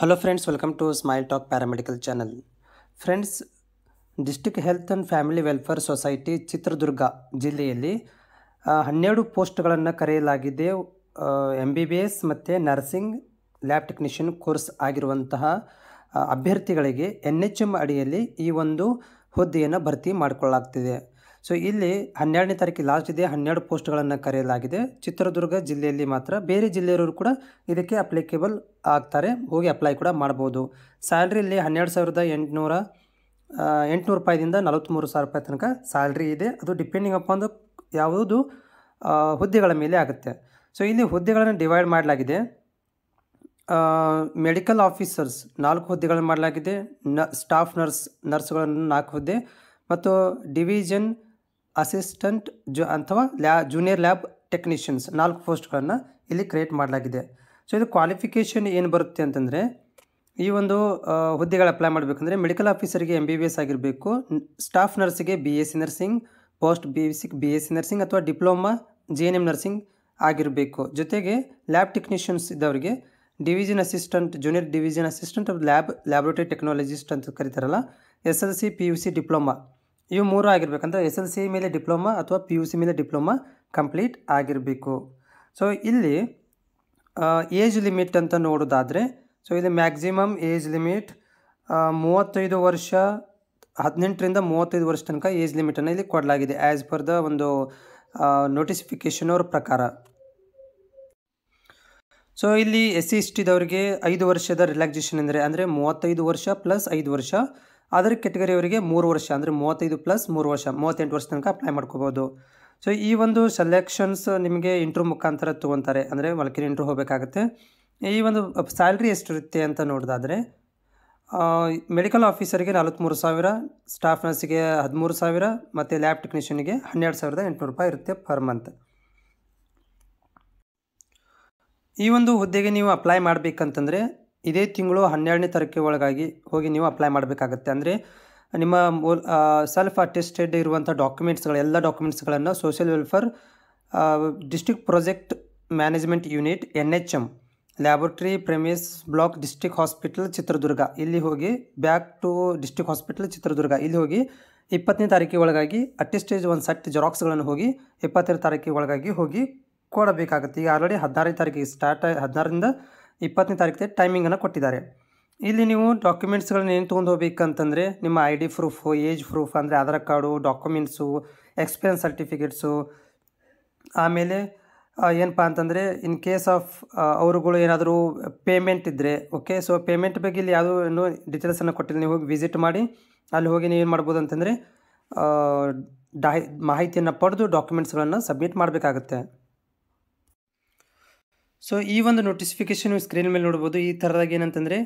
hello friends welcome to Smile Talk paramedical channel friends district health and family welfare society Chitradurga ಜಿಲ್ಲೆಯಲ್ಲಿ ಹನ್ನೆರಡು ಪೋಸ್ಟ್ಗಳನ್ನು ಕರೆಯಲಾಗಿದೆ M B B S ಮತ್ತು nursing lab technician course ಆಗಿರುವಂತಹ ಅಭ್ಯರ್ಥಿಗಳಿಗೆ N H M ಅಡಿಯಲ್ಲಿ ಈ ಒಂದು ಹುದ್ದೆಯನ್ನು ಭರ್ತಿ ಮಾಡಿಕೊಳ್ಳಲಾಗ್ತಿದೆ ಸೊ ಇಲ್ಲಿ ಹನ್ನೆರಡನೇ ತಾರೀಕು ಲಾಸ್ಟ್ ಇದೆ ಹನ್ನೆರಡು ಪೋಸ್ಟ್ಗಳನ್ನು ಕರೆಯಲಾಗಿದೆ ಚಿತ್ರದುರ್ಗ ಜಿಲ್ಲೆಯಲ್ಲಿ ಮಾತ್ರ ಬೇರೆ ಜಿಲ್ಲೆಯವರು ಕೂಡ ಇದಕ್ಕೆ ಅಪ್ಲಿಕೇಬಲ್ ಆಗ್ತಾರೆ ಹೋಗಿ ಅಪ್ಲೈ ಕೂಡ ಮಾಡ್ಬೋದು ಸ್ಯಾಲ್ರಿ ಹನ್ನೆರಡು ಸಾವಿರದ ಎಂಟುನೂರ ಎಂಟುನೂರು ರೂಪಾಯಿದಿಂದ ನಲವತ್ತ್ಮೂರು ಸಾವಿರ ರೂಪಾಯಿ ತನಕ ಸ್ಯಾಲ್ರಿ ಇದೆ ಅದು ಡಿಪೆಂಡಿಂಗ್ ಅಪಾನ್ ದ ಯಾವುದು ಹುದ್ದೆಗಳ ಮೇಲೆ ಆಗುತ್ತೆ ಸೊ ಇಲ್ಲಿ ಹುದ್ದೆಗಳನ್ನು ಡಿವೈಡ್ ಮಾಡಲಾಗಿದೆ ಮೆಡಿಕಲ್ ಆಫೀಸರ್ಸ್ ನಾಲ್ಕು ಹುದ್ದೆಗಳನ್ನು ಮಾಡಲಾಗಿದೆ ನ ಸ್ಟಾಫ್ ನರ್ಸ್ ನರ್ಸ್ಗಳನ್ನು ನಾಲ್ಕು ಹುದ್ದೆ ಮತ್ತು ಡಿವಿಷನ್ ಅಸಿಸ್ಟೆಂಟ್ ಜು ಅಥವಾ ಲ್ಯಾ ಜೂನಿಯರ್ ಲ್ಯಾಬ್ ಟೆಕ್ನಿಷಿಯನ್ಸ್ ನಾಲ್ಕು ಪೋಸ್ಟ್ಗಳನ್ನು ಇಲ್ಲಿ ಕ್ರಿಯೇಟ್ ಮಾಡಲಾಗಿದೆ ಸೊ ಇದು ಕ್ವಾಲಿಫಿಕೇಷನ್ ಏನು ಬರುತ್ತೆ ಅಂತಂದರೆ ಈ ಒಂದು ಹುದ್ದೆಗಳು ಅಪ್ಲೈ ಮಾಡಬೇಕಂದ್ರೆ ಮೆಡಿಕಲ್ ಆಫೀಸರಿಗೆ ಎಮ್ ಬಿ ಬಿ ಎಸ್ ಆಗಿರಬೇಕು ಸ್ಟಾಫ್ ನರ್ಸಿಗೆ B S C nursing post B C B S C nursing ಅಥವಾ diploma G N M nursing ಆಗಿರಬೇಕು ಜೊತೆಗೆ ಲ್ಯಾಬ್ ಟೆಕ್ನಿಷಿಯನ್ಸ್ ಇದ್ದವರಿಗೆ division assistant junior division assistant lab laboratory technologist ಅಂತ ಕರೀತಾರಲ್ಲ S L C P U C diploma ಇವು ಮೂರು ಆಗಿರ್ಬೇಕಂದ್ರೆ S L C ಮೇಲೆ ಡಿಪ್ಲೊಮಾ ಅಥವಾ ಪಿ ಯು ಸಿ ಮೇಲೆ ಡಿಪ್ಲೊಮಾ ಕಂಪ್ಲೀಟ್ ಆಗಿರಬೇಕು ಸೊ ಇಲ್ಲಿ ಏಜ್ ಲಿಮಿಟ್ ಅಂತ ನೋಡೋದಾದರೆ ಸೊ ಇಲ್ಲಿ ಮ್ಯಾಕ್ಸಿಮಮ್ ಏಜ್ ಲಿಮಿಟ್ ಮೂವತ್ತೈದು ವರ್ಷ ಹದಿನೆಂಟರಿಂದ ಮೂವತ್ತೈದು ವರ್ಷ ತನಕ ಏಜ್ ಲಿಮಿಟನ್ನು ಇಲ್ಲಿ ಕೊಡಲಾಗಿದೆ ಆ್ಯಸ್ ಪರ್ ದ ಒಂದು ನೋಟಿಸ್ಫಿಕೇಶನ್ ಅವ್ರ ಪ್ರಕಾರ ಸೊ ಇಲ್ಲಿ ಎಸ್ ಸಿ ಎಸ್ ಟಿದವರಿಗೆ ಐದು ವರ್ಷದ ರಿಲ್ಯಾಕ್ಸೇಷನ್ ಅಂದರೆ ಅಂದರೆ ಮೂವತ್ತೈದು ವರ್ಷ ಪ್ಲಸ್ ಐದು ವರ್ಷ ಅದರ ಕೆಟಗರಿಯವರಿಗೆ ಮೂರು ವರ್ಷ ಅಂದರೆ ಮೂವತ್ತೈದು ಪ್ಲಸ್ ಮೂರು ವರ್ಷ ಮೂವತ್ತೆಂಟು ವರ್ಷ ತನಕ ಅಪ್ಲೈ ಮಾಡ್ಕೋಬೋದು ಸೊ ಈ ಒಂದು ಸೆಲೆಕ್ಷನ್ಸ್ ನಿಮಗೆ ಇಂಟ್ರೂ ಮುಖಾಂತರ ತೊಗೊತಾರೆ ಅಂದರೆ ಮಲಕಿನ ಇಂಟ್ರೂ ಹೋಗಬೇಕಾಗುತ್ತೆ ಈ ಒಂದು ಸ್ಯಾಲ್ರಿ ಎಷ್ಟಿರುತ್ತೆ ಅಂತ ನೋಡೋದಾದರೆ ಮೆಡಿಕಲ್ ಆಫೀಸರಿಗೆ ನಲವತ್ತ್ಮೂರು ಸಾವಿರ ಸ್ಟಾಫ್ ನರ್ಸಿಗೆ ಹದಿಮೂರು ಸಾವಿರ ಮತ್ತು ಲ್ಯಾಬ್ ಟೆಕ್ನಿಷಿಯನ್ಗೆ ಹನ್ನೆರಡು ಸಾವಿರದ ಎಂಟುನೂರು ರೂಪಾಯಿ ಇರುತ್ತೆ ಪರ್ ಮಂತ್ ಈ ಒಂದು ಹುದ್ದೆಗೆ ನೀವು ಅಪ್ಲೈ ಮಾಡಬೇಕಂತಂದರೆ ಇದೇ ತಿಂಗಳು ಹನ್ನೆರಡನೇ ತಾರೀಕು ಒಳಗಾಗಿ ಹೋಗಿ ನೀವು ಅಪ್ಲೈ ಮಾಡಬೇಕಾಗತ್ತೆ ಅಂದರೆ ನಿಮ್ಮ ಮೂಲ ಸೆಲ್ಫ್ ಅಟೆಸ್ಟೆಡ್ ಇರುವಂಥ ಡಾಕ್ಯುಮೆಂಟ್ಸ್ಗಳು ಎಲ್ಲ ಡಾಕ್ಯುಮೆಂಟ್ಸ್ಗಳನ್ನು social welfare district project management unit N H M laboratory premises block district hospital Chitradurga ಇಲ್ಲಿ ಹೋಗಿ back to district hospital Chitradurga ಇಲ್ಲಿ ಹೋಗಿ ಇಪ್ಪತ್ತನೇ ತಾರೀಕು ಒಳಗಾಗಿ ಅಟೆಸ್ಟೇಜ್ ಒಂದು ಸೆಟ್ ಜೆರಾಕ್ಸ್ಗಳನ್ನು ಹೋಗಿ ಇಪ್ಪತ್ತೆರಡು ತಾರೀಕು ಒಳಗಾಗಿ ಹೋಗಿ ಕೊಡಬೇಕಾಗುತ್ತೆ ಈಗ ಆಲ್ರೆಡಿ ಹದಿನಾರನೇ ತಾರೀಕಿಗೆ ಸ್ಟಾರ್ಟ್ ಹದಿನಾರರಿಂದ ಇಪ್ಪತ್ತನೇ ತಾರೀಕು ಟೈಮಿಂಗನ್ನು ಕೊಟ್ಟಿದ್ದಾರೆ ಇಲ್ಲಿ ನೀವು ಡಾಕ್ಯುಮೆಂಟ್ಸ್ಗಳನ್ನ ಏನು ತೊಗೊಂಡು ಹೋಗ್ಬೇಕಂತಂದರೆ ನಿಮ್ಮ I D proof age proof ಅಂದರೆ Aadhaar card documents experience certificates ಆಮೇಲೆ ಏನಪ್ಪ ಅಂತಂದರೆ ಇನ್ ಕೇಸ್ ಆಫ್ ಅವರುಗಳು ಏನಾದರೂ ಪೇಮೆಂಟ್ ಇದ್ದರೆ ಓಕೆ ಸೊ ಪೇಮೆಂಟ್ ಬಗ್ಗೆ ಇಲ್ಲಿ ಯಾವುದೂ ಇನ್ನೂ ಡೀಟೇಲ್ಸನ್ನು ಕೊಟ್ಟಿಲ್ಲ ನೀವು ಹೋಗಿ ವಿಸಿಟ್ ಮಾಡಿ ಅಲ್ಲಿ ಹೋಗಿ ನೀವು ಏನು ಮಾಡ್ಬೋದು ಅಂತಂದರೆ ಡಾ ಮಾಹಿತಿಯನ್ನು ಪಡೆದು ಡಾಕ್ಯುಮೆಂಟ್ಸ್ಗಳನ್ನು ಸಬ್ಮಿಟ್ ಮಾಡಬೇಕಾಗುತ್ತೆ ಸೊ ಈ ಒಂದು ನೋಟಿಸ್ಫಿಕೇಶನ್ ಸ್ಕ್ರೀನ್ ಮೇಲೆ ನೋಡ್ಬೋದು ಈ ಥರದಾಗ ಏನಂತಂದರೆ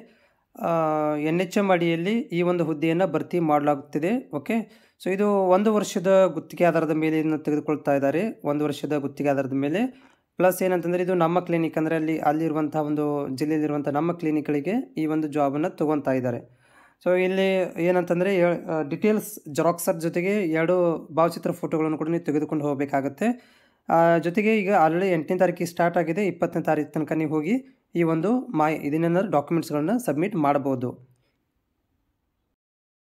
ಎನ್ ಎಚ್ ಎಮ್ ಅಡಿಯಲ್ಲಿ ಈ ಒಂದು ಹುದ್ದೆಯನ್ನು ಭರ್ತಿ ಮಾಡಲಾಗುತ್ತಿದೆ ಓಕೆ ಸೊ ಇದು ಒಂದು ವರ್ಷದ ಗುತ್ತಿಗೆ ಆಧಾರದ ಮೇಲೆ ಇದನ್ನು ತೆಗೆದುಕೊಳ್ತಾ ಇದ್ದಾರೆ ಒಂದು ವರ್ಷದ ಗುತ್ತಿಗೆ ಆಧಾರದ ಮೇಲೆ ಪ್ಲಸ್ ಏನಂತಂದರೆ ಇದು ನಮ್ಮ ಕ್ಲಿನಿಕ್ ಅಂದರೆ ಅಲ್ಲಿ ಅಲ್ಲಿರುವಂಥ ಒಂದು ಜಿಲ್ಲೆಯಲ್ಲಿರುವಂಥ ನಮ್ಮ ಕ್ಲಿನಿಕ್ಗಳಿಗೆ ಈ ಒಂದು ಜಾಬನ್ನು ತೊಗೊತಾ ಇದ್ದಾರೆ ಸೊ ಇಲ್ಲಿ ಏನಂತಂದರೆ ಡಿಟೇಲ್ಸ್ ಜೆರಾಕ್ಸರ್ ಜೊತೆಗೆ ಎರಡು ಭಾವಚಿತ್ರ ಫೋಟೋಗಳನ್ನು ಕೂಡ ನೀವು ತೆಗೆದುಕೊಂಡು ಹೋಗಬೇಕಾಗತ್ತೆ ಜೊತೆಗೆ ಈಗ ಆಲ್ರೆಡಿ ಎಂಟನೇ ತಾರೀಕಿಗೆ ಸ್ಟಾರ್ಟ್ ಆಗಿದೆ ಇಪ್ಪತ್ತನೇ ತಾರೀಕು ತನಕ ನೀವು ಹೋಗಿ ಈ ಒಂದು ಮಾ ಇದನ್ನೆಲ್ಲ ಡಾಕ್ಯುಮೆಂಟ್ಸ್ಗಳನ್ನ ಸಬ್ಮಿಟ್ ಮಾಡ್ಬೋದು